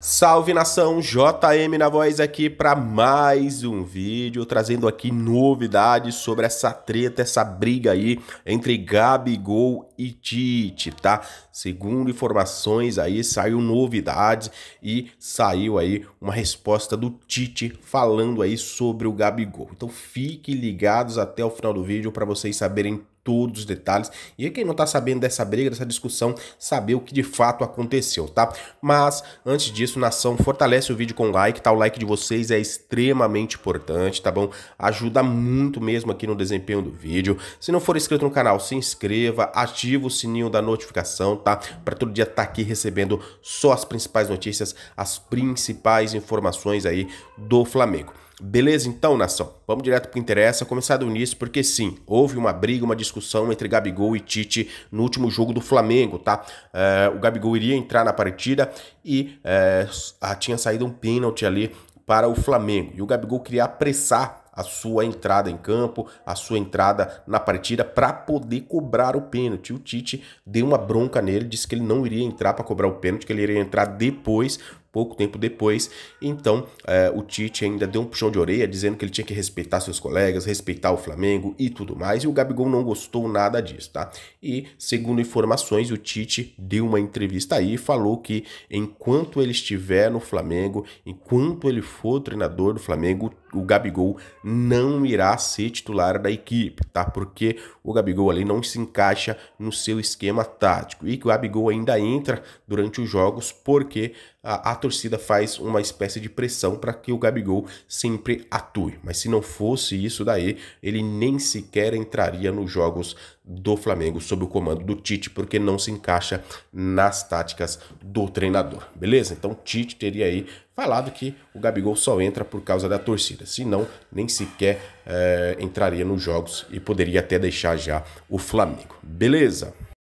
Salve nação, JM na voz aqui para mais um vídeo, trazendo aqui novidades sobre essa treta, essa briga aí entre Gabigol e Tite, tá? Segundo informações aí, saiu novidades e saiu aí uma resposta do Tite falando aí sobre o Gabigol. Então fiquem ligados até o final do vídeo para vocês saberem todos os detalhes. E quem não está sabendo dessa briga, dessa discussão, saber o que de fato aconteceu, tá? Mas antes disso, nação, fortalece o vídeo com like, tá? O like de vocês é extremamente importante, tá bom? Ajuda muito mesmo aqui no desempenho do vídeo. Se não for inscrito no canal, se inscreva, ativa o sininho da notificação, tá? Para todo dia estar tá aqui recebendo só as principais notícias, as principais informações aí do Flamengo. Beleza então, nação? Vamos direto para o que interessa, do início, porque sim, houve uma briga, uma discussão entre Gabigol e Tite no último jogo do Flamengo, tá? Eh, o Gabigol iria entrar na partida e eh, tinha saído um pênalti ali para o Flamengo. E o Gabigol queria apressar a sua entrada em campo, a sua entrada na partida para poder cobrar o pênalti. O Tite deu uma bronca nele, disse que ele não iria entrar para cobrar o pênalti, que ele iria entrar depois pouco tempo depois. Então, é, o Tite ainda deu um puxão de orelha, dizendo que ele tinha que respeitar seus colegas, respeitar o Flamengo e tudo mais. E o Gabigol não gostou nada disso, tá? E, segundo informações, o Tite deu uma entrevista aí e falou que enquanto ele estiver no Flamengo, enquanto ele for treinador do Flamengo, o Gabigol não irá ser titular da equipe, tá? Porque o Gabigol ali não se encaixa no seu esquema tático e que o Gabigol ainda entra durante os jogos porque a, a torcida faz uma espécie de pressão para que o Gabigol sempre atue. Mas se não fosse isso daí, ele nem sequer entraria nos jogos do Flamengo sob o comando do Tite, porque não se encaixa nas táticas do treinador. Beleza? Então Tite teria aí falado que o Gabigol só entra por causa da torcida, senão nem sequer é, entraria nos jogos e poderia até deixar já o Flamengo. Beleza?